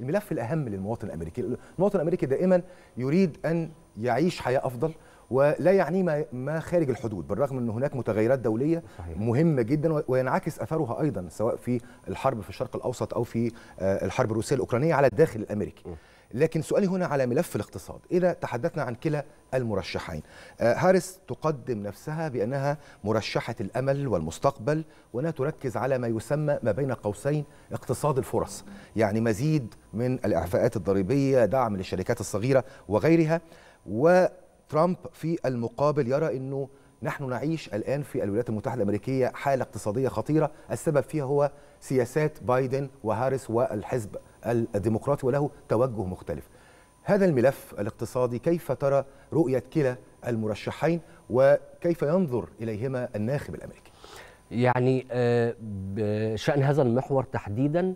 الملف الأهم للمواطن الأمريكي المواطن الأمريكي دائما يريد أن يعيش حياة أفضل ولا يعني ما خارج الحدود بالرغم ان هناك متغيرات دوليه صحيح. مهمه جدا وينعكس اثرها ايضا سواء في الحرب في الشرق الاوسط او في آه، الحرب الروسيه الاوكرانيه على الداخل الامريكي لكن سؤالي هنا على ملف الاقتصاد إذا تحدثنا عن كلا المرشحين آه، هارس تقدم نفسها بأنها مرشحة الأمل والمستقبل وأنها تركز على ما يسمى ما بين قوسين اقتصاد الفرص يعني مزيد من الإعفاءات الضريبية دعم للشركات الصغيرة وغيرها وترامب في المقابل يرى أنه نحن نعيش الآن في الولايات المتحدة الأمريكية حالة اقتصادية خطيرة السبب فيها هو سياسات بايدن وهارس والحزب الديمقراطي وله توجه مختلف هذا الملف الاقتصادي كيف ترى رؤية كلا المرشحين وكيف ينظر إليهما الناخب الأمريكي يعني آه، بشأن هذا المحور تحديدا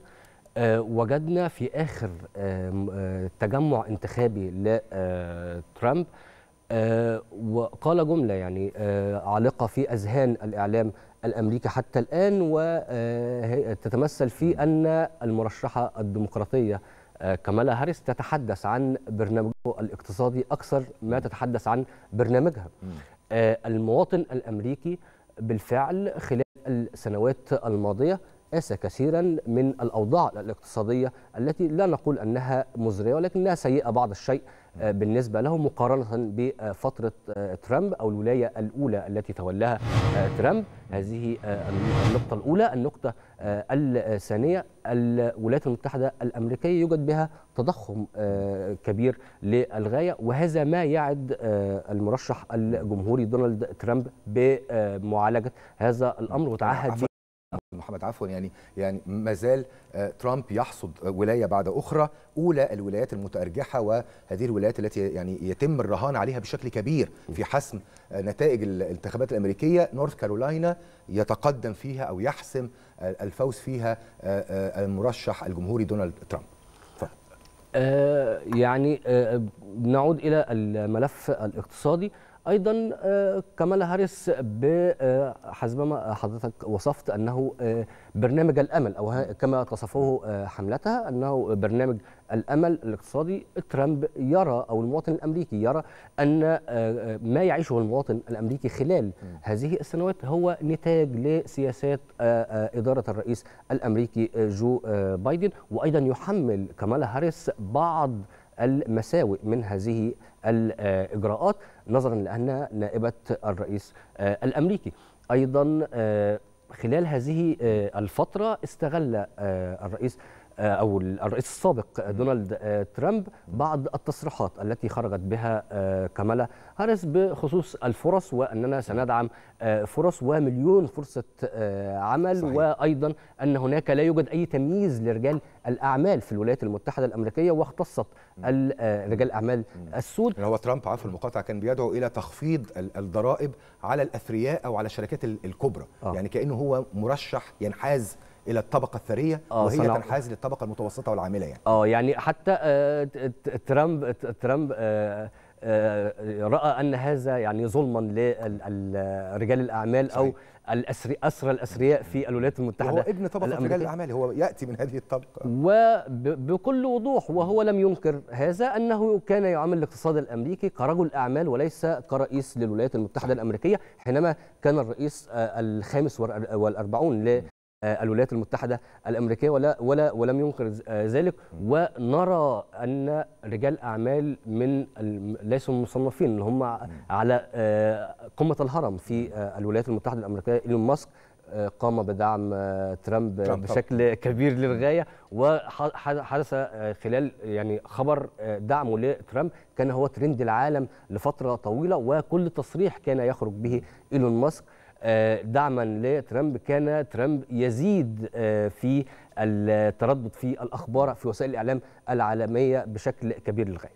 آه، وجدنا في آخر آه، تجمع انتخابي لترامب آه، وقال جملة يعني آه، عالقة في أذهان الإعلام الأمريكي حتى الآن وتتمثل آه، في أن المرشحة الديمقراطية كمالا هاريس تتحدث عن برنامجه الاقتصادي أكثر ما تتحدث عن برنامجها المواطن الأمريكي بالفعل خلال السنوات الماضية قاس كثيرا من الأوضاع الاقتصادية التي لا نقول أنها مزرية ولكنها سيئة بعض الشيء آه، بالنسبة له مقارنة بفترة آه، ترامب أو الولاية الأولى التي تولاها آه، ترامب هذه النقطة الأولى النقطة الثانية الولايات المتحدة الأمريكية يوجد بها تضخم كبير للغاية وهذا ما يعد المرشح الجمهوري دونالد ترامب بمعالجة هذا الأمر وتعهد محمد عفوا يعني يعني ما زال آه، ترامب يحصد آه، ولايه بعد اخرى اولى الولايات المتارجحه وهذه الولايات التي يعني يتم الرهان عليها بشكل كبير في حسم آه، نتائج الانتخابات الامريكيه نورث كارولاينا يتقدم فيها او يحسم الفوز فيها المرشح الجمهوري دونالد ترامب يعني نعود الى الملف الاقتصادي ايضا آه، كمالا هاريس بحسبما آه، حضرتك وصفت انه آه، برنامج الامل او كما تصفه حملتها انه برنامج الامل الاقتصادي ترامب يرى او المواطن الامريكي يرى ان ما يعيشه المواطن الامريكي خلال هذه السنوات هو نتاج لسياسات اداره الرئيس الامريكي جو بايدن وايضا يحمل كمالا هاريس بعض المساوئ من هذه الإجراءات نظرا لأنها نائبة الرئيس آه، الأمريكي أيضا آه، خلال هذه آه، الفترة استغل الرئيس آه، او الرئيس السابق آه، دونالد آه، ترامب بعض التصريحات التي خرجت بها كمالا هاريس بخصوص الفرص واننا سندعم فرص ومليون فرصه عمل صحيح. وايضا ان هناك لا يوجد اي تمييز لرجال الاعمال في الولايات المتحده الامريكيه واختصت رجال الاعمال السود يعني هو ترامب عفوا المقاطعه كان بيدعو الى تخفيض الضرائب على الاثرياء او على الشركات الكبرى آه. يعني كانه هو مرشح ينحاز الى الطبقه الثريه آه، وهي تنحاز للطبقه المتوسطه والعامله يعني اه يعني حتى آه، ترامب ترامب آه، راى ان هذا يعني ظلما لرجال الاعمال صحيح. او الأسري أسرى الأسرياء في الولايات المتحدة هو ابن طبقة رجال الأعمال هو يأتي من هذه الطبقة وبكل وضوح وهو لم ينكر هذا أنه كان يعامل الاقتصاد الأمريكي كرجل أعمال وليس كرئيس للولايات المتحدة الأمريكية حينما كان الرئيس الخامس والأربعون آه، الولايات المتحده الامريكيه ولا ولا ولم ينكر آه، ذلك ونرى ان رجال اعمال من ليسوا مصنفين اللي هم على آه، قمه الهرم في الولايات المتحده الامريكيه ايلون ماسك قام بدعم ترامب, ترامب بشكل كبير للغايه وحدث خلال يعني خبر دعمه لترامب كان هو ترند العالم لفتره طويله وكل تصريح كان يخرج به ايلون ماسك آه، دعما لترامب كان ترامب يزيد آه، في التردد في الأخبار في وسائل الإعلام العالمية بشكل كبير للغاية